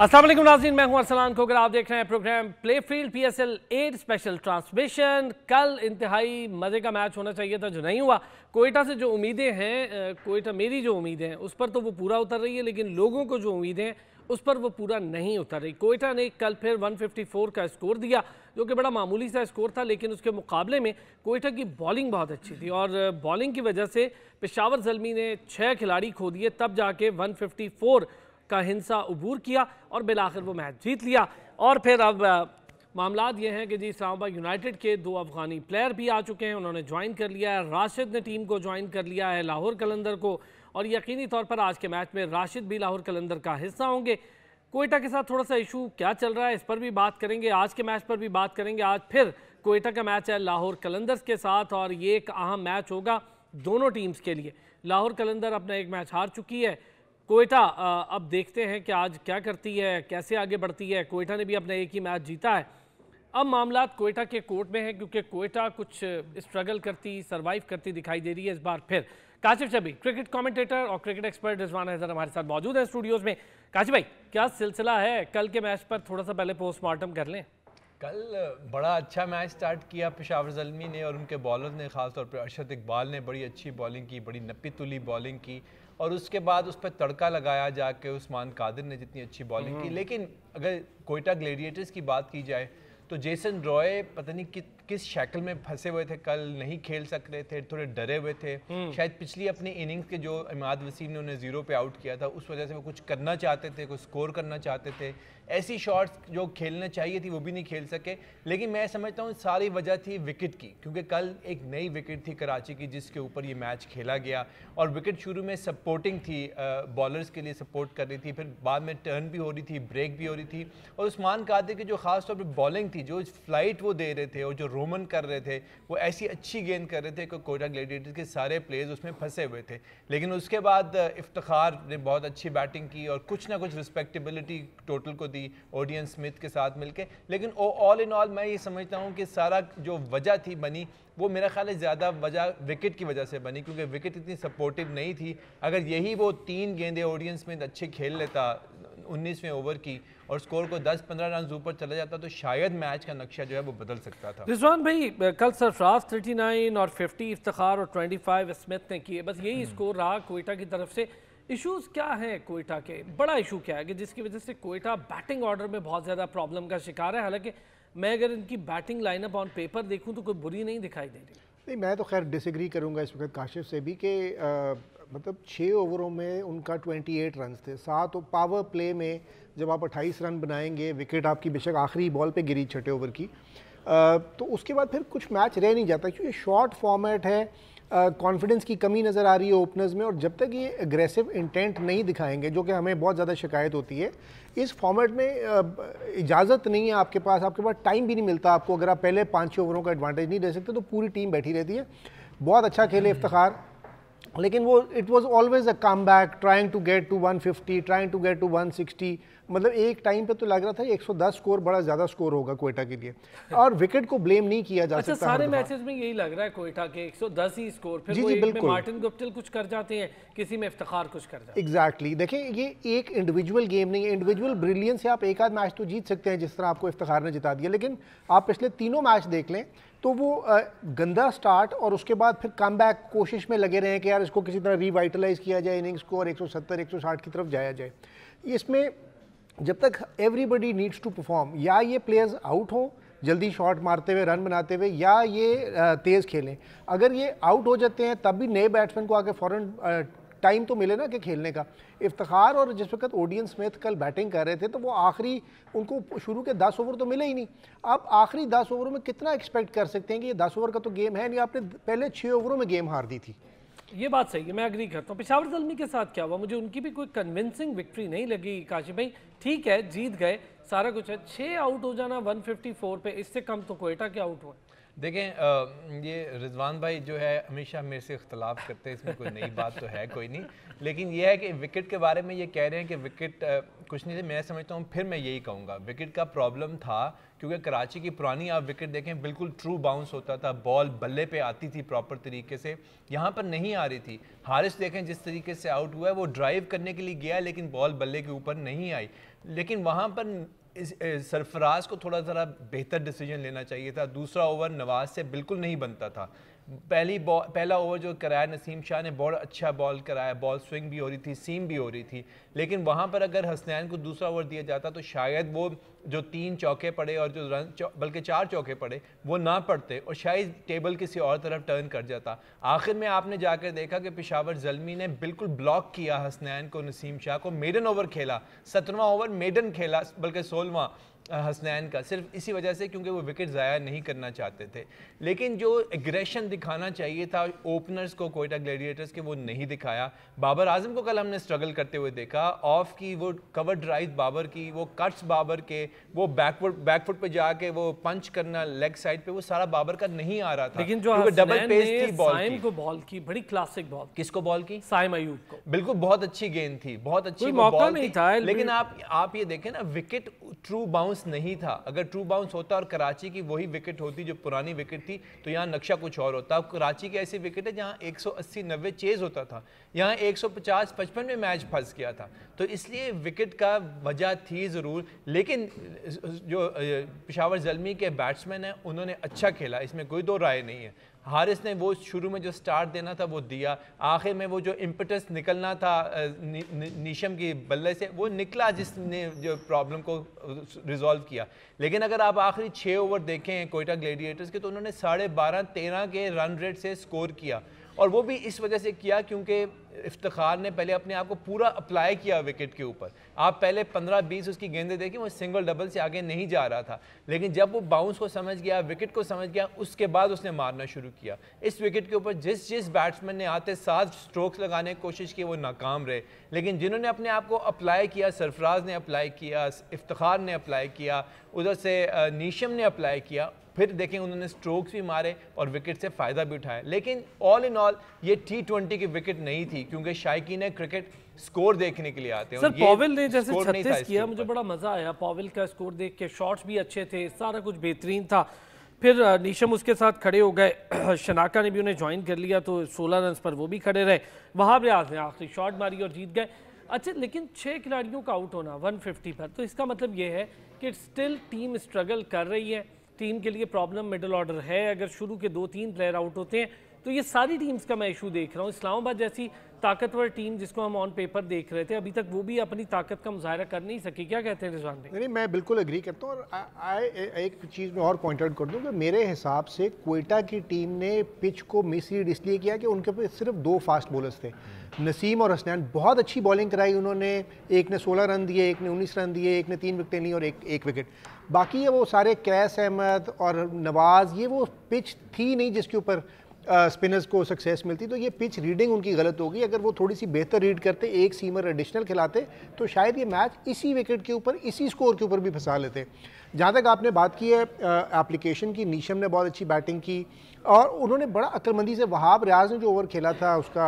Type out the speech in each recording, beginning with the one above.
असलम नाजीन मैं हूँ अरसलान खोकर आप देख रहे हैं programme play field P S L eight special transmission कल इंतहाई मज़े का मैच होना चाहिए था जो नहीं हुआ कोयटा से जो उम्मीदें हैं कोयटा मेरी जो उम्मीदें हैं उस पर तो वो पूरा उतर रही है लेकिन लोगों को जो उम्मीदें हैं उस पर वो पूरा नहीं उतर रही कोयटा ने कल फिर 154 का स्कोर दिया जो कि बड़ा मामूली सा स्कोर था लेकिन उसके मुकाबले में कोयटा की बॉलिंग बहुत अच्छी थी और बॉलिंग की वजह से पेशावर जलमी ने छः खिलाड़ी खो दिए तब जाके फोर का हिंसा अबूर किया और बिलाखिर वो मैच जीत लिया और फिर अब मामला ये हैं कि जी इस्लामाबाद यूनाइटेड के दो अफगानी प्लेयर भी आ चुके हैं उन्होंने ज्वाइन कर लिया है राशिद ने टीम को ज्वाइन कर लिया है लाहौर कलंदर को और यकीनी तौर पर आज के मैच में राशिद भी लाहौर कलंदर का हिस्सा होंगे कोयटा के साथ थोड़ा सा इशू क्या चल रहा है इस पर भी बात करेंगे आज के मैच पर भी बात करेंगे आज फिर कोयटा का मैच है लाहौर कलंदर्स के साथ और ये एक अहम मैच होगा दोनों टीम्स के लिए लाहौर कलंदर अपना एक मैच हार चुकी है कोयटा अब देखते हैं कि आज क्या करती है कैसे आगे बढ़ती है कोयटा ने भी अपना एक ही मैच जीता है अब मामला कोयटा के कोर्ट में है क्योंकि कोयटा कुछ स्ट्रगल करती सरवाइव करती दिखाई दे रही है इस बार फिर काशिफ शबी क्रिकेट कमेंटेटर और क्रिकेट एक्सपर्ट रिजवान हजर हमारे साथ मौजूद है स्टूडियोज में काशिफ भाई क्या सिलसिला है कल के मैच पर थोड़ा सा पहले पोस्टमार्टम कर लें कल बड़ा अच्छा मैच स्टार्ट किया पेशावर जलमी ने और उनके बॉलर ने खासतौर पर अरशद इकबाल ने बड़ी अच्छी बॉलिंग की बड़ी नपी तुली बॉलिंग की और उसके बाद उस पर तड़का लगाया जाके उस्मान कादिर ने जितनी अच्छी बॉलिंग की हम्म। लेकिन अगर कोयटा ग्लेडिएटर्स की बात की जाए तो जेसन रॉय पता नहीं कित किस शैकल में फंसे हुए थे कल नहीं खेल सक रहे थे थोड़े डरे हुए थे हम्म। शायद पिछली अपनी इनिंग्स के जो इमाद वसीम ने उन्हें जीरो पे आउट किया था उस वजह से वो कुछ करना चाहते थे कुछ स्कोर करना चाहते थे ऐसी शॉट्स जो खेलना चाहिए थी वो भी नहीं खेल सके लेकिन मैं समझता हूँ सारी वजह थी विकेट की क्योंकि कल एक नई विकेट थी कराची की जिसके ऊपर ये मैच खेला गया और विकेट शुरू में सपोर्टिंग थी बॉलर्स के लिए सपोर्ट कर रही थी फिर बाद में टर्न भी हो रही थी ब्रेक भी हो रही थी और उस्मान कादिर की जो खासतौर पर बॉलिंग थी जो फ्लाइट वो दे रहे थे और जो रोमन कर रहे थे वो ऐसी अच्छी गेंद कर रहे थे कि कोटा ग्लेडिएटर्स के सारे प्लेयर्स उसमें फंसे हुए थे लेकिन उसके बाद uh, इफ्तार ने बहुत अच्छी बैटिंग की और कुछ ना कुछ रिस्पेक्टेबिलिटी टोटल को दी ओडियन स्मिथ के साथ मिलकर लेकिन ऑल इन ऑल मैं ये समझता हूँ कि सारा जो वजह थी बनी वो मेरा ख्याल है ज़्यादा वजह विकेट की वजह से बनी क्योंकि विकेट इतनी सपोर्टिव नहीं थी अगर यही वो तीन गेंदें ऑडियंस में अच्छे खेल लेता उन्नीसवें ओवर की और स्कोर को 10-15 रन ऊपर चला जाता तो शायद मैच का नक्शा जो है वो बदल सकता था रिजवान भाई कल सरफराज 39 और 50 इफ्तार और 25 स्मिथ ने किए बस यही हम्म। स्कोर रहा कोयटा की तरफ से इश्यूज क्या हैं कोयटा के बड़ा इशू क्या है कि जिसकी वजह से कोयटा बैटिंग ऑर्डर में बहुत ज़्यादा प्रॉब्लम का शिकार है हालांकि मैं अगर इनकी बैटिंग लाइनअप ऑन पेपर देखूँ तो कोई बुरी नहीं दिखाई दे रही नहीं मैं तो खैर डिसग्री करूंगा इस वक्त काशिफ से भी कि मतलब छः ओवरों में उनका 28 रन थे सात पावर प्ले में जब आप 28 रन बनाएंगे विकेट आपकी बेशक आखिरी बॉल पे गिरी छठे ओवर की तो उसके बाद फिर कुछ मैच रह नहीं जाता क्योंकि शॉर्ट फॉर्मेट है कॉन्फिडेंस की कमी नज़र आ रही है ओपनर्स में और जब तक ये अग्रेसिव इंटेंट नहीं दिखाएंगे जो कि हमें बहुत ज़्यादा शिकायत होती है इस फॉर्मेट में इजाज़त नहीं है आपके पास आपके पास टाइम भी नहीं मिलता आपको अगर आप पहले पाँच छः ओवरों का एडवांटेज नहीं दे सकते तो पूरी टीम बैठी रहती है बहुत अच्छा खेले इफ्तार लेकिन वो it was always a come back trying to get to 150 trying to get to 160 मतलब एक टाइम पे तो लग रहा था 110 स्कोर बड़ा ज़्यादा स्कोर होगा कोयटा के लिए और विकेट को ब्लेम नहीं किया जा अच्छा, सकता सारे मैचेस में यही लग रहा है कोयटा के 110 ही स्कोर फिर जी, जी, बिल्कुल मार्टिन गुप्टिल कुछ कर जाते हैं किसी में इफ्तार कुछ कर जाते हैं एग्जैक्टली exactly. देखें ये एक इंडिविजुअल गेम नहीं है इंडिविजुअल ब्रिलियंस है आप एक आध मैच तो जीत सकते हैं जिस तरह आपको इफ्तार ने जिता दिया लेकिन आप पिछले तीनों मैच देख लें तो वो गंदा स्टार्ट और उसके बाद फिर कम बैक कोशिश में लगे रहे कि यार इसको किसी तरह रिवाइटलाइज किया जाए इनिंग्स को और 170 160 की तरफ जाया जाए इसमें जब तक एवरीबडी नीड्स टू परफॉर्म या ये प्लेयर्स आउट हों जल्दी शॉट मारते हुए रन बनाते हुए या ये तेज़ खेलें अगर ये आउट हो जाते हैं तब भी नए बैट्समैन को आके फ़ौरन टाइम तो मिले ना कि खेलने का इफ्तार और जिस वक्त ओडियन स्मिथ कल बैटिंग कर रहे थे तो वो आखिरी उनको शुरू के दस ओवर तो मिले ही नहीं आप आखिरी दस ओवरों में कितना एक्सपेक्ट कर सकते हैं कि ये दस ओवर का तो गेम है नहीं आपने पहले छः ओवरों में गेम हार दी थी ये बात सही है मैं अग्री करता हूँ पिशावर जलमी के साथ क्या हुआ मुझे उनकी भी कोई कन्विंसिंग विक्ट्री नहीं लगी काशी भाई ठीक है जीत गए सारा कुछ है छः आउट हो जाना 154 पे इससे कम तो कोयटा के आउट हुआ देखें ये रिजवान भाई जो है हमेशा मेरे से इख्तलाफ करते हैं इसमें कोई नई बात तो है कोई नहीं लेकिन यह है कि विकेट के बारे में ये कह रहे हैं कि विकेट कुछ नहीं मैं समझता हूँ फिर मैं यही कहूँगा विकेट का प्रॉब्लम था क्योंकि कराची की पुरानी आप विकेट देखें बिल्कुल ट्रू बाउंस होता था बॉल बल्ले पे आती थी प्रॉपर तरीके से यहाँ पर नहीं आ रही थी हारिस देखें जिस तरीके से आउट हुआ है वो ड्राइव करने के लिए गया लेकिन बॉल बल्ले के ऊपर नहीं आई लेकिन वहाँ पर सरफराज को थोड़ा ज़रा बेहतर डिसीजन लेना चाहिए था दूसरा ओवर नवाज से बिल्कुल नहीं बनता था पहली बॉल पहला ओवर जो कराया नसीम शाह ने बहुत अच्छा बॉल कराया बॉल स्विंग भी हो रही थी सीम भी हो रही थी लेकिन वहाँ पर अगर हसनैन को दूसरा ओवर दिया जाता तो शायद वो जो तीन चौके पड़े और जो रन बल्कि चार चौके पड़े वो ना पड़ते और शायद टेबल किसी और तरफ टर्न कर जाता आखिर में आपने जाकर देखा कि पिशावर जलमी ने बिल्कुल ब्लॉक किया हसनैन को नसीम शाह को मेडन ओवर खेला सत्रहवा ओवर मेडन खेला बल्कि सोलवा हसनैन का सिर्फ इसी वजह से क्योंकि वो विकेट ज़ाया नहीं करना चाहते थे लेकिन जो एग्रेशन दिखाना चाहिए था ओपनर्स को कोयटा ग्लेडिएटर्स के वो नहीं दिखाया बाबर आजम को कल हमने स्ट्रगल करते हुए देखा ऑफ की वो कवर ड्राइव बाबर की वो कट्स बाबर के वो बैकवर्ड बैकफुट पे जाके वो पंच करना लेग साइड पे वो सारा बाबर का नहीं आ रहा था लेकिन जो डबल पेस थी बॉल को बॉल की बड़ी क्लासिक बॉल किसको बॉल की साइम अयूब को बिल्कुल बहुत अच्छी गेंद थी बहुत अच्छी मौका लेकिन आप ये देखें ना विकेट ट्रू बाउंड बाउंस नहीं था अगर ट्रू बाउंस होता और कराची की वही विकेट होती जो पुरानी विकेट थी तो यहाँ नक्शा कुछ और होता कराची की ऐसी विकेट है जहाँ 180 नब्बे चेज होता था यहाँ 150 55 में मैच फंस गया था तो इसलिए विकेट का वजह थी ज़रूर लेकिन जो पिशावर जलमी के बैट्समैन हैं उन्होंने अच्छा खेला इसमें कोई दो राय नहीं है हारिस ने वो शुरू में जो स्टार्ट देना था वो दिया आखिर में वो जो इम्पटस निकलना था नीशम की बल्ले से वो निकला जिसने जो प्रॉब्लम को रिजॉल्व किया लेकिन अगर आप आखिरी छः ओवर देखें कोयटा ग्लेडिएटर्स के तो उन्होंने साढ़े बारह तेरह के रन रेट से स्कोर किया और वो भी इस वजह से किया क्योंकि इफ्तार ने पहले अपने आप को पूरा अप्लाई किया विकेट के ऊपर आप पहले 15-20 उसकी गेंदें देखी वो सिंगल डबल से आगे नहीं जा रहा था लेकिन जब वो बाउंस को समझ गया विकेट को समझ गया उसके बाद उसने मारना शुरू किया इस विकेट के ऊपर जिस जिस बैट्समैन ने आते सात स्ट्रोक्स लगाने की कोशिश की वो नाकाम रहे लेकिन जिन्होंने अपने आप को अप्लाई किया सरफराज ने अप्लाई किया इफ्तार ने अप्लाई किया उधर से नीशम ने अप्लाई किया फिर देखें उन्होंने स्ट्रोक्स भी मारे और विकेट से फ़ायदा भी उठाया लेकिन ऑल इन ऑल ये टी ट्वेंटी की विकेट नहीं थी क्योंकि ने क्रिकेट स्कोर देखने के लिए आते हैं सर पॉवेल ने जैसे छत्तीस किया मुझे बड़ा मज़ा आया पॉविल का स्कोर देख के शॉट्स भी अच्छे थे सारा कुछ बेहतरीन था फिर नीशम उसके साथ खड़े हो गए शनाका ने भी उन्हें ज्वाइन कर लिया तो सोलह रन पर वो भी खड़े रहे वहाँ रियाज ने आखिरी शॉट मारी और जीत गए अच्छा लेकिन छः खिलाड़ियों का आउट होना 150 पर तो इसका मतलब ये है कि स्टिल टीम स्ट्रगल कर रही है टीम के लिए प्रॉब्लम मिडल ऑर्डर है अगर शुरू के दो तीन प्लेयर आउट होते हैं तो ये सारी टीम्स का मैं इशू देख रहा हूँ इस्लामाबाद जैसी ताकतवर टीम जिसको हम ऑन पेपर देख रहे थे अभी तक वो भी अपनी ताकत का मुजाहरा कर नहीं सकी क्या कहते हैं रिजवान नहीं मैं बिल्कुल एग्री करता हूँ और आए एक चीज़ में और पॉइंट आउट कर दूँ कि मेरे हिसाब से कोयटा की टीम ने पिच को मिसरीड इसलिए किया कि उनके पे सिर्फ दो फास्ट बॉलर्स थे नसीम और हसनैन बहुत अच्छी बॉलिंग कराई उन्होंने एक ने सोलह रन दिए एक ने उन्नीस रन दिए एक ने तीन विकटें ली और एक एक विकेट बाकी ये वो सारे कैस अहमद और नवाज़ ये वो पिच थी नहीं जिसके ऊपर स्पिनर्स को सक्सेस मिलती तो ये पिच रीडिंग उनकी गलत होगी अगर वो थोड़ी सी बेहतर रीड करते एक सीमर एडिशनल खिलाते तो शायद ये मैच इसी विकेट के ऊपर इसी स्कोर के ऊपर भी फंसा लेते जहाँ तक आपने बात की है एप्लीकेशन की नीशम ने बहुत अच्छी बैटिंग की और उन्होंने बड़ा अक्लमंदी से वहाब रियाज ने जो ओवर खेला था उसका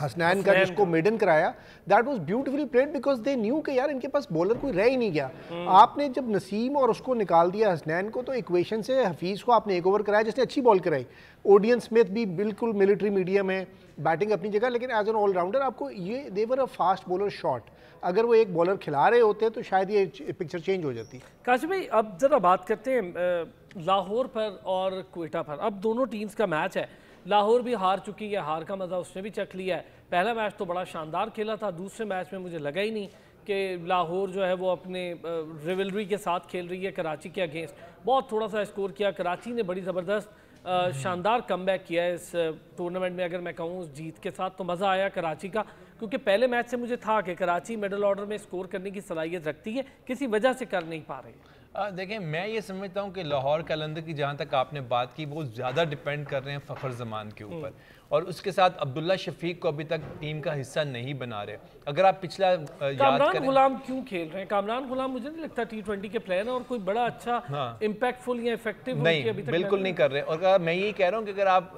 हसनैन का जिसको मेडन कराया that was beautifully played because they knew के यार इनके पास बॉलर कोई रह ही नहीं गया हम्म। आपने जब नसीम और उसको निकाल दिया हसनैन को तो इक्वेशन से हफीज़ को आपने एक ओवर कराया जिसने अच्छी बॉल कराई ओडियन स्मिथ भी बिल्कुल मिलिट्री मीडियम है बैटिंग अपनी जगह लेकिन एज एन ऑलराउंडर आपको ये देवर अ फास्ट बॉलर शॉट अगर वो एक बॉलर खिला रहे होते तो शायद ये पिक्चर चेंज हो जाती काशी भाई अब ज़रा बात करते हैं लाहौर पर और कोयटा पर अब दोनों टीम्स का मैच है लाहौर भी हार चुकी है हार का मज़ा उसने भी चख लिया है पहला मैच तो बड़ा शानदार खेला था दूसरे मैच में मुझे लगा ही नहीं कि लाहौर जो है वो अपने रिवलरी के साथ खेल रही है कराची के अगेंस्ट बहुत थोड़ा सा स्कोर किया कराची ने बड़ी ज़बरदस्त शानदार कम बैक किया है इस टूर्नामेंट में अगर मैं कहूँ उस जीत के साथ तो मज़ा आया कराची का क्योंकि पहले मैच से मुझे था कि कराची मिडल ऑर्डर में स्कोर करने की सलाहियत रखती है किसी वजह से कर नहीं पा रही देखें मैं ये समझता हूँ कि लाहौर कैलेंडर की जहाँ तक आपने बात की वो ज़्यादा डिपेंड कर रहे हैं फ़खर जमान के ऊपर हम्म। और उसके साथ अब्दुल्ला शफीक को अभी तक टीम का हिस्सा नहीं बना रहे अगर आप पिछला कामरान गुलाम क्यों खेल रहे हैं कामरान गुलाम मुझे नहीं लगता टी ट्वेंटी के प्लेयर है और कोई बड़ा अच्छा हाँ। इम्पैक्टफुल या इफेक्टिव नहीं अभी तक बिल्कुल नहीं कर रहे और अगर मैं यही कह रहा हूँ कि अगर आप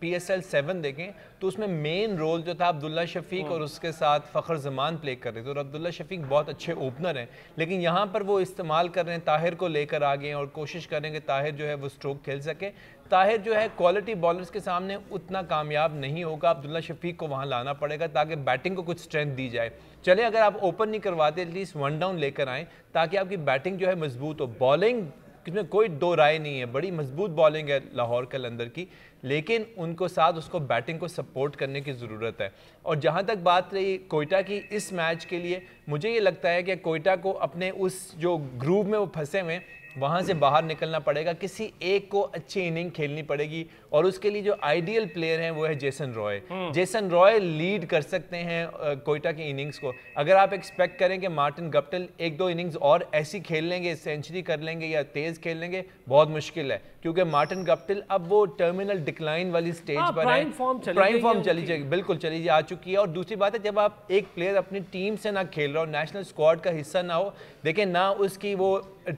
पी एस एल सेवन देखें तो उसमें मेन रोल जो था अब्दुल्ला शफीक हाँ। और उसके साथ फ़खर जमान प्ले कर रहे थे और अब्दुल्ला शफीक बहुत अच्छे ओपनर हैं लेकिन यहाँ पर वो इस्तेमाल कर रहे हैं ताहिर को लेकर आ गए और कोशिश कर रहे हैं कि ताहिर जो है वो स्ट्रोक खेल सके ताहिर जो है क्वालिटी बॉलर्स के सामने उतना कामयाब नहीं होगा अब्दुल्ला शफीक को वहाँ लाना पड़ेगा ताकि बैटिंग को कुछ स्ट्रेंथ दी जाए चले अगर आप ओपन नहीं करवाते एटलीस्ट वन डाउन लेकर आएँ ताकि आपकी बैटिंग जो है मजबूत हो बॉलिंग इसमें कोई दो राय नहीं है बड़ी मजबूत बॉलिंग है लाहौर कलंदर की लेकिन उनको साथ उसको बैटिंग को सपोर्ट करने की ज़रूरत है और जहां तक बात रही कोयटा की इस मैच के लिए मुझे ये लगता है कि कोयटा को अपने उस जो ग्रुप में वो फंसे हुए वहां से बाहर निकलना पड़ेगा किसी एक को अच्छी इनिंग खेलनी पड़ेगी और उसके लिए जो आइडियल प्लेयर हैं वो है जेसन रॉय हम्म। जेसन रॉय लीड कर सकते हैं कोयटा की इनिंग्स को अगर आप एक्सपेक्ट करें कि मार्टिन गप्टल एक दो इनिंग्स और ऐसी खेल लेंगे सेंचुरी कर लेंगे या तेज़ खेल लेंगे बहुत मुश्किल है क्योंकि मार्टिन गप्टिल अब वो टर्मिनल डिक्लाइन वाली स्टेज हाँ, पर है प्राइम फॉर्म चली जाएगी बिल्कुल चली आ चुकी चुकी है और दूसरी बात है जब आप एक प्लेयर अपनी टीम से ना खेल रहा हो नेशनल स्क्वाड का हिस्सा ना हो देखें ना उसकी वो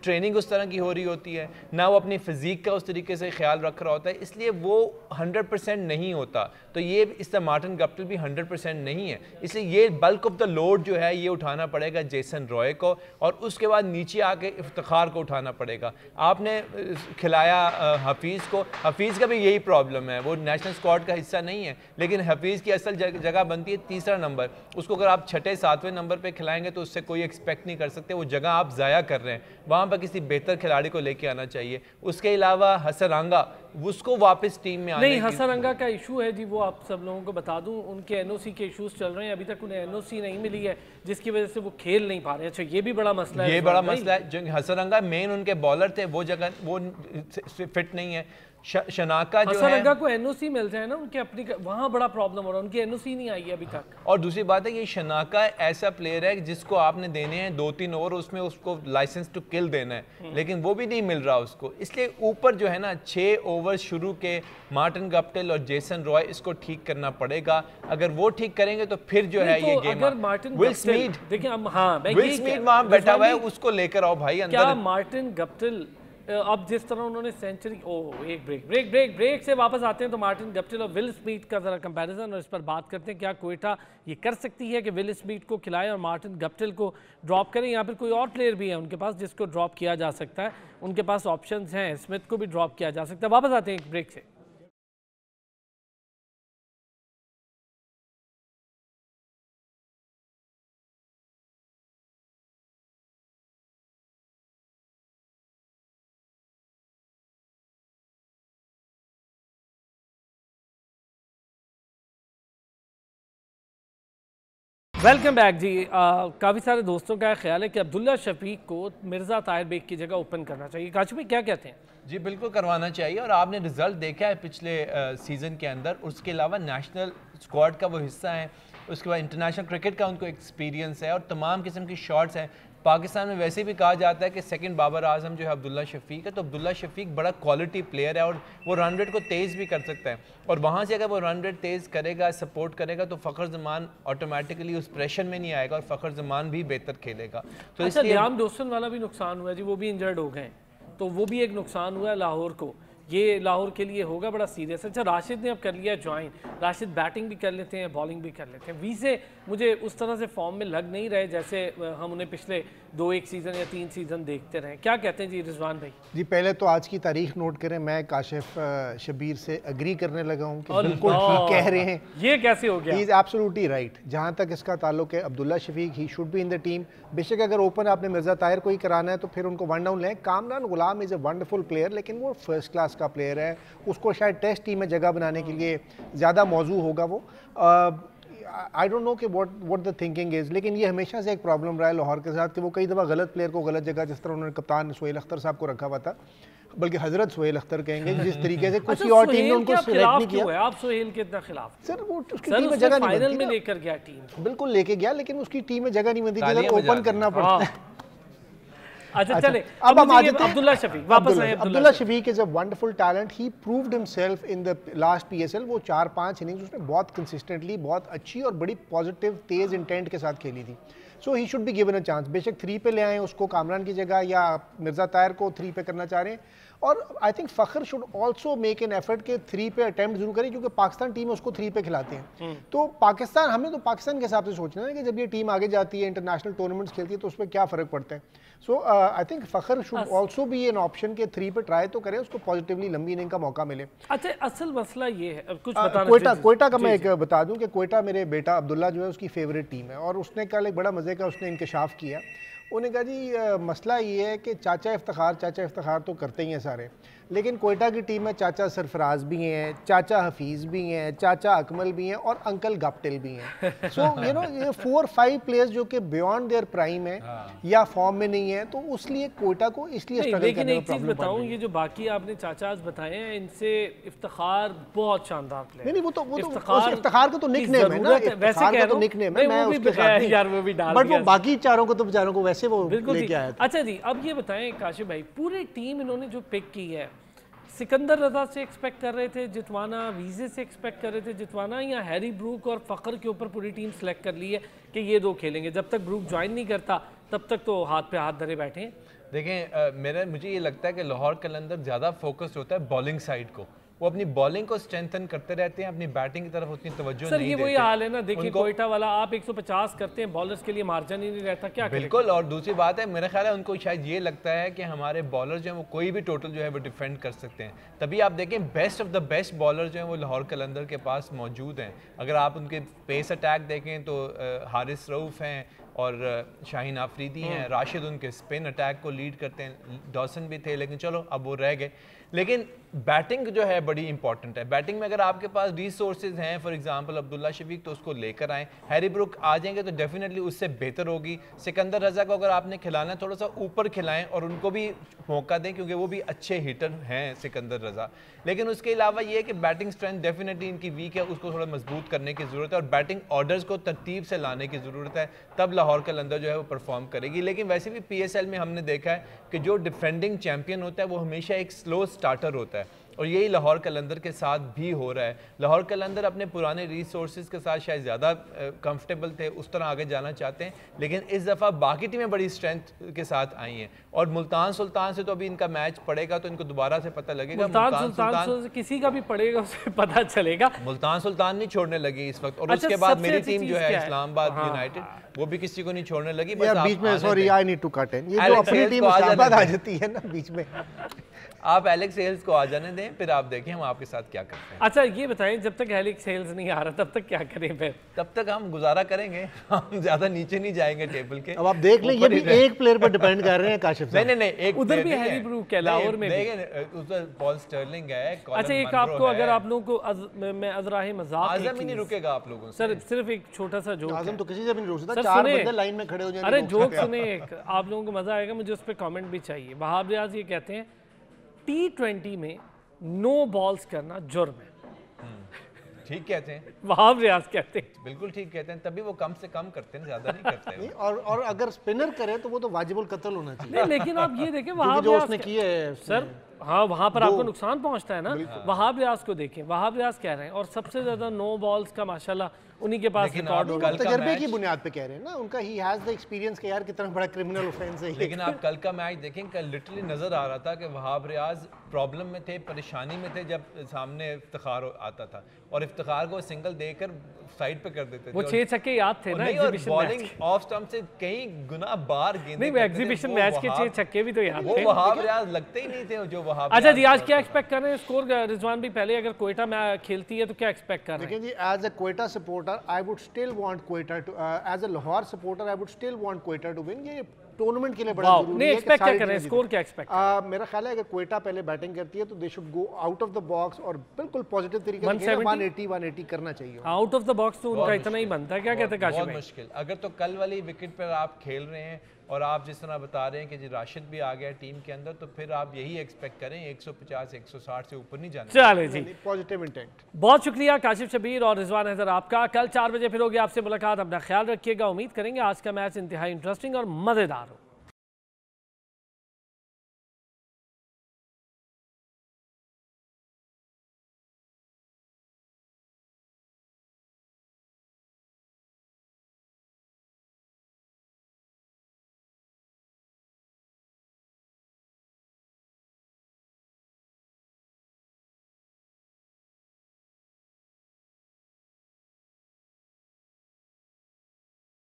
ट्रेनिंग उस तरह की हो रही होती है ना वो अपनी फिज़ीक का उस तरीके से ख्याल रख रहा होता है इसलिए वो 100 परसेंट नहीं होता तो ये इस मार्टिन गप्टल भी 100 परसेंट नहीं है इसलिए ये बल्क ऑफ द लोड जो है ये उठाना पड़ेगा जेसन रॉय को और उसके बाद नीचे आके इफ्तार को उठाना पड़ेगा आपने खिलाया हफीज़ को हफीज़ का भी यही प्रॉब्लम है वो नेशनल स्कॉड का हिस्सा नहीं है लेकिन हफीज़ की असल जगह बनती है तीसरा नंबर उसको अगर आप छठे सातवें नंबर पर खिलाएंगे तो उससे कोई एक्सपेक्ट नहीं कर सकते वो जगह आप ज़ाया कर रहे हैं वहाँ वहाँ पर किसी बेहतर खिलाड़ी को लेके आना चाहिए उसके अलावा हसरांगा उसको वापस टीम में आने नहीं हसरांगा का इशू है जी वो आप सब लोगों को बता दूं उनके एनओसी के इश्यूज चल रहे हैं अभी तक उन्हें एनओसी नहीं मिली है जिसकी वजह से वो खेल नहीं पा रहे अच्छा ये भी बड़ा मसला है ये बड़ा मसला है जो हसरांगा मेन उनके बॉलर थे वो जगह वो फिट नहीं है शनाका जो है को एनओसी मिल जाए ना उनके अपनी वहाँ बड़ा प्रॉब्लम हो रहा है उनकी एनओसी नहीं आई है अभी तक और दूसरी बात है कि शनाका ऐसा प्लेयर है जिसको आपने देने हैं दो तीन ओवर उसमें उसको लाइसेंस टू किल देना है हम्म। लेकिन वो भी नहीं मिल रहा उसको इसलिए ऊपर जो है ना छः ओवर शुरू के मार्टिन गप्टिल और जेसन रॉय इसको ठीक करना पड़ेगा अगर वो ठीक करेंगे तो फिर जो है ये तो गेम मार्टिन देखिए हाँ बैठा हुआ है उसको लेकर आओ भाई अंदर मार्टिन गप्टिल अब जिस तरह उन्होंने सेंचुरी ओ एक ब्रेक ब्रेक ब्रेक ब्रेक से वापस आते हैं तो मार्टिन गप्टिल और विल स्मीट का ज़रा कंपैरिजन और इस पर बात करते हैं क्या कोयटा ये कर सकती है कि विल स्मीट को खिलाए और मार्टिन गप्टिल को ड्रॉप करें या फिर कोई और प्लेयर भी है उनके पास जिसको ड्रॉप किया जा सकता है उनके पास ऑप्शन हैं स्मिथ को भी ड्रॉप किया जा सकता है वापस आते हैं एक ब्रेक से वेलकम बैक जी काफ़ी सारे दोस्तों का ख्याल है कि अब्दुल्ला शफीक को मिर्ज़ा ताहिर बेग की जगह ओपन करना चाहिए काशी क्या कहते हैं जी बिल्कुल करवाना चाहिए और आपने रिजल्ट देखा है पिछले सीज़न के अंदर उसके अलावा नेशनल स्क्वाड का वो हिस्सा है उसके बाद इंटरनेशनल क्रिकेट का उनको एक्सपीरियंस है और तमाम किस्म की शॉट्स हैं पाकिस्तान में वैसे भी कहा जाता है कि सेकंड बाबर आजम जो है अब्दुल्ला शफीक है तो अब्दुल्ला शफीक बड़ा क्वालिटी प्लेयर है और वो रन रेट को तेज़ भी कर सकता है और वहाँ से अगर वो रन रेट तेज़ करेगा सपोर्ट करेगा तो फ़खर जमान ऑटोमेटिकली उस प्रेशर में नहीं आएगा और फ़खर जमान भी बेहतर खेलेगा तो अच्छा, इसलिए दोस्तन वाला भी नुकसान हुआ जी वो भी इंजर्ड हो गए तो वो भी एक नुकसान हुआ है लाहौर को ये लाहौर के लिए होगा बड़ा सीरियस अच्छा राशिद ने अब कर लिया ज्वाइन राशिद बैटिंग भी कर लेते हैं बॉलिंग भी कर लेते हैं वीजे मुझे उस तरह से फॉर्म में लग नहीं रहे जैसे हम उन्हें पिछले दो एक सीज़न या तीन सीज़न देखते रहे क्या कहते हैं जी रिजवान भाई जी पहले तो आज की तारीख नोट करें मैं काशिफ शबीर से अग्री करने लगा हूँ कह रहे हैं ये कैसे हो गया इज़ एब्सोल्युटली राइट जहाँ तक इसका ताल्लुक है Abdullah Shafique he should be in the team बेशक अगर ओपन आपने मिर्ज़ा ताहिर को ही कराना है तो फिर उनको वन डाउन लें Kamran Ghulam is a wonderful player लेकिन वो फर्स्ट क्लास का प्लेयर है उसको शायद टेस्ट टीम में जगह बनाने के लिए ज़्यादा मौजू होगा वो आई डोंट नो कि what what the thinking is लेकिन ये हमेशा से एक प्रॉब्लम रहा है लाहौर के साथ कि वो कई दफ़ा गलत प्लेयर को गलत जगह जिस तरह उन्होंने कप्तान सोहेल अख्तर साहब को रखा हुआ था बल्कि हजरत सोहेल अख्तर कहेंगे जिस तरीके से किसी अच्छा, और टीम ने उनको सिलेक्ट नहीं किया आप सोहेल के इतना खिलाफ सर वो उसकी टीम में जगह नहीं फाइनल लेकर गया टीम बिल्कुल लेके गया लेकिन उसकी टीम में जगह नहीं बनती ओपन करना हाँ। पड़ता है ही इन द लास्ट वो चार पांच बहुत कंसिस्टेंटली बहुत अच्छी और बड़ी पॉजिटिव तेज इंटेंट के साथ खेली थी so he should be chance बेशक थ्री पे ले आए उसको कामरान की जगह या मिर्ज़ा तायर को थ्री पे करना चाह रहे हैं और I think Fakhar should also make an effort के थ्री पे अटैम्प्ट जरूर करें क्योंकि पाकिस्तान टीम उसको थ्री पे खिलाते हैं हम्म। तो पाकिस्तान हमें तो पाकिस्तान के हिसाब से सोचना है कि जब ये टीम आगे जाती है इंटरनेशनल टूर्नामेंट्स खेलती है तो उसमें क्या फ़र्क पड़ता है so I think Fakhar should also भी एन ऑप्शन के थ्री पे ट्राई तो करें उसको पॉजिटिवली लंबी इनिंग का मौका मिले अच्छा असल मसला ये है कुछ uh, कोयटा कोयटा का मैं एक बता दूँ कि कोयटा मेरे बेटा अब्दुल्ला जो है उसकी फेवरेट टीम है और उसने कल एक बड़ा मज़े का उसने इंकशाफ किया उन्होंने कहा जी मसला ये है कि चाचा इफ्तार चाचा इफ्तार तो करते ही हैं सारे लेकिन कोयटा की टीम में चाचा सरफराज भी हैं चाचा हफीज़ भी हैं चाचा अकमल भी हैं और अंकल गपटिल भी हैं सो यू नो ये फोर फाइव प्लेयर्स जो कि बियॉन्ड देयर प्राइम है या फॉर्म में नहीं है तो उसलिए कोयटा को इसलिए लेकिन एक चीज़ बताऊँ ये जो बाकी आपने चाचा बताए हैं इनसे इफ्तार बहुत शानदार प्लेयर नहीं वो तो वो तो- इफ्तार का तो निक नेम है ना वैसे निक नेम तो है बट वो तो बाकी चारों को तो बेचारों को वैसे वो बिल्कुल अच्छा जी अब ये बताएं काशिफ भाई पूरी टीम इन्होंने जो पिक की है सिकंदर रजा से एक्सपेक्ट कर रहे थे जितवाना वीजे से एक्सपेक्ट कर रहे थे जितवाना या हैरी ब्रूक और फ़खर के ऊपर पूरी टीम सेलेक्ट कर ली है कि ये दो खेलेंगे जब तक ब्रूक ज्वाइन नहीं करता तब तक तो हाथ पे हाथ धरे बैठे हैं देखें मेरा मुझे ये लगता है कि लाहौर कलंदर ज़्यादा फोकस होता है बॉलिंग साइड को वो अपनी बॉलिंग को स्ट्रेंथन करते रहते हैं अपनी बैटिंग की तरफ उतनी तवज्जो सर नहीं ये वही हाल है ना देखिए कोयटा वाला आप 150 करते हैं बॉलर्स के लिए मार्जिन ही नहीं रहता क्या बिल्कुल और दूसरी बात है मेरा ख्याल है उनको शायद ये लगता है कि हमारे बॉलर जो है वो कोई भी टोटल जो है वो डिफेंड कर सकते हैं तभी आप देखें best of the best bowler जो है वो लाहौर कलंदर के पास मौजूद हैं अगर आप उनके पेस अटैक देखें तो हारिस रऊफ़ हैं और शाहीन आफरीदी हैं हम्म। राशिद उनके स्पिन अटैक को लीड करते हैं डॉसन भी थे लेकिन चलो अब वो रह गए लेकिन बैटिंग जो है बड़ी इंपॉर्टेंट है बैटिंग में अगर आपके पास रिसोर्सेज हैं फॉर एग्जांपल अब्दुल्ला शफीक तो उसको लेकर आएँ हैरी ब्रुक आ जाएंगे तो डेफिनेटली उससे बेहतर होगी सिकंदर रजा को अगर आपने खिलाना है थोड़ा सा ऊपर खिलाएं और उनको भी मौका दें क्योंकि वो भी अच्छे हीटर हैं सिकंदर रजा लेकिन उसके अलावा ये कि बैटिंग स्ट्रेंथ डेफिनेटली इनकी वीक है उसको थोड़ा मजबूत करने की ज़रूरत है और बैटिंग ऑर्डर्स को तरतीब से लाने की ज़रूरत है तब लाहौर के लंदर जो है वो परफॉर्म करेगी लेकिन वैसे भी पी में हमने देखा है कि जो डिफेंडिंग चैम्पियन होता है वो हमेशा एक स्लो स्टार्टर होता है और यही लाहौर कलंदर के साथ भी हो रहा है लाहौर कलंदर अपने पुराने रिसोर्स के साथ शायद ज़्यादा कंफर्टेबल थे उस तरह आगे जाना चाहते हैं लेकिन इस दफ़ा बाकी टीमें बड़ी स्ट्रेंथ के साथ आई हैं और मुल्तान सुल्तान से तो अभी इनका मैच पड़ेगा तो इनको दोबारा से पता लगेगा मुल्तान, मुल्तान सुल्तान, सुल्तान किसी का भी पड़ेगा उसे पता चलेगा मुल्तान सुल्तान नहीं छोड़ने लगी इस वक्त और अच्छा, उसके बाद मेरी टीम जो है इस्लामाबाद यूनाइटेड हाँ। वो भी किसी को नहीं छोड़ने लगी बीच में sorry I need to cut in ये जो अपनी टीम तो आ जाती है ना बीच में आप एलेक्स हेल्स को आ जाने दें फिर आप देखें हम आपके साथ क्या करते हैं अच्छा ये बताएं जब तक एलेक्स हेल्स नहीं आ रहा तब तक क्या करें फिर तब तक हम गुजारा करेंगे हम ज्यादा नीचे नहीं जाएंगे टेबल के अब आप देख लें ये भी एक प्लेयर पर डिपेंड कर रहे हैं काशिफ नहीं नहीं एक उधर भी हैरी ब्रूक है लाहौर में उधर पॉल स्टर्लिंग है अच्छा एक आपको अगर आप लोगों को मैं अजराह मजाक आजम ही नहीं रुकेगा आप लोगों सर सिर्फ एक छोटा सा जोक आजम तो किसी से भी नहीं रुक सकता चार बंदे लाइन में खड़े हो जाएंगे अरे तो। जोक सुने एक आप लोगों को मजा आएगा मुझे उस पर कॉमेंट भी चाहिए वहाब रियाज ये कहते हैं टी ट्वेंटी में नो बॉल्स करना जुर्म है हम्म, ठीक कहते हैं वहां रियाज कहते हैं बिल्कुल ठीक कहते हैं तभी वो कम से कम करते हैं ज्यादा नहीं करते हैं। और और अगर स्पिनर करे तो वो तो वाजिबुल कत्ल होना चाहिए नहीं लेकिन आप ये देखें वहां जो उसने किए सर हाँ वहां पर आपको नुकसान पहुंचता है ना वहां रियाज को देखें वहाब रियाज कह रहे हैं और सबसे ज्यादा नो बॉल्स का माशाल्लाह उन्हीं के पास रिकॉर्ड तजर्बे की बुनियाद पे कह रहे हैं ना उनका ही हैज द एक्सपीरियंस के यार कितना बड़ा क्रिमिनल ऑफेंस है लेकिन आप कल का मैच देखें कल लिटरली नजर आ रहा था कि वहाब रियाज प्रॉब्लम में थे परेशानी में थे जब सामने इफ्तार आता था और इफ्तार को सिंगल देकर साइड पे कर देते थे वो छह छक्के याद थे ना एग्जीबिशन बॉलिंग ऑफ स्टंप से कई गुना बार गेंद नहीं एग्जीबिशन मैच के छह छक्के भी तो याद थे वो वहाब रियाज लगते ही नहीं थे जो वहाब अच्छा जी आज क्या एक्सपेक्ट कर रहे हैं स्कोर रिजवान भी पहले अगर कोयटा में खेलती है तो क्या एक्सपेक्ट कर रहे हैं देखिए जी as a Quetta supporter supporter, I would still want Quetta to, uh, as a Lahore supporter, I would still want Quetta to win. ये टूर्नामेंट के लिए बड़ा wow. जरूरी है एक्सपेक्ट क्या करें? रहे स्कोर क्या एक्सपेक्ट मेरा ख्याल है अगर क्वेटा पहले बैटिंग करती है तो they should go out of the box और बिल्कुल पॉजिटिव तरीके से 180 180 करना चाहिए आउट ऑफ द बॉक्स तो उनका इतना ही बनता है क्या कहते हैं काशिफ भाई मुश्किल अगर तो कल वाली विकेट पर आप खेल रहे हैं और आप जिस तरह बता रहे हैं कि जी राशिद भी आ गया टीम के अंदर तो फिर आप यही एक्सपेक्ट करें 150 160 से ऊपर नहीं जाना चले जी पॉजिटिव इंटेंट बहुत शुक्रिया काशिफ शबीर और रिजवान हजर आपका कल चार बजे फिर होगी आपसे मुलाकात अपना ख्याल रखिएगा उम्मीद करेंगे आज का मैच इंतहाई इंटरेस्टिंग और मज़ेदार हो